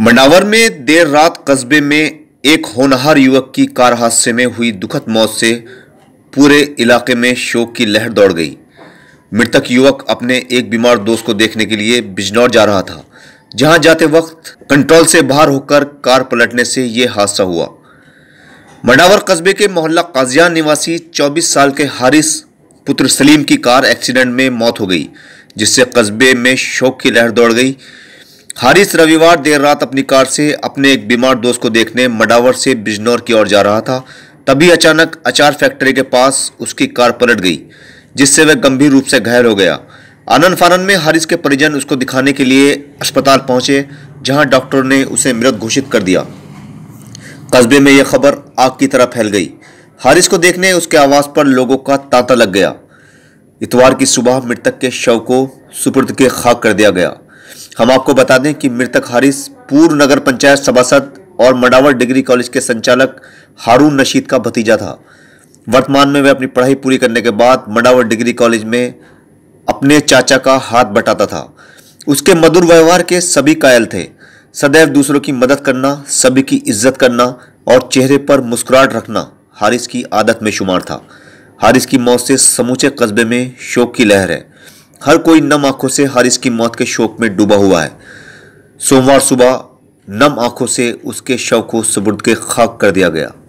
मंडावर में देर रात कस्बे में एक होनहार युवक की कार हादसे में हुई दुखद मौत से पूरे इलाके में शोक की लहर दौड़ गई मृतक युवक अपने एक बीमार दोस्त को देखने के लिए बिजनौर जा रहा था जहां जाते वक्त कंट्रोल से बाहर होकर कार पलटने से यह हादसा हुआ मंडावर कस्बे के मोहल्ला काजियान निवासी 24 साल के हारिस पुत्र सलीम की कार एक्सीडेंट में मौत हो गई जिससे कस्बे में शोक की लहर दौड़ गई हारिस रविवार देर रात अपनी कार से अपने एक बीमार दोस्त को देखने मडावर से बिजनौर की ओर जा रहा था तभी अचानक अचार फैक्ट्री के पास उसकी कार पलट गई जिससे वह गंभीर रूप से घायल हो गया आनंद फानन में हारिस के परिजन उसको दिखाने के लिए अस्पताल पहुंचे जहां डॉक्टर ने उसे मृत घोषित कर दिया कस्बे में यह खबर आग की तरह फैल गई हारिस को देखने उसके आवास पर लोगों का तांता लग गया इतवार की सुबह मृतक के शव को सुपुर्द के खाक कर दिया गया हम आपको बता दें कि मृतक हारिस पूर्व नगर पंचायत सभासद और मडावर डिग्री कॉलेज के संचालक हारून नशीद का भतीजा था वर्तमान में वह अपनी पढ़ाई पूरी करने के बाद मडावर डिग्री कॉलेज में अपने चाचा का हाथ बटाता था उसके मधुर व्यवहार के सभी कायल थे सदैव दूसरों की मदद करना सभी की इज्जत करना और चेहरे पर मुस्कुराहट रखना हारिस की आदत में शुमार था हारिस की मौत से समूचे कस्बे में शोक की लहर है हर कोई नम आंखों से हारिस की मौत के शोक में डूबा हुआ है सोमवार सुबह नम आंखों से उसके शव को सबुर्द के खाक कर दिया गया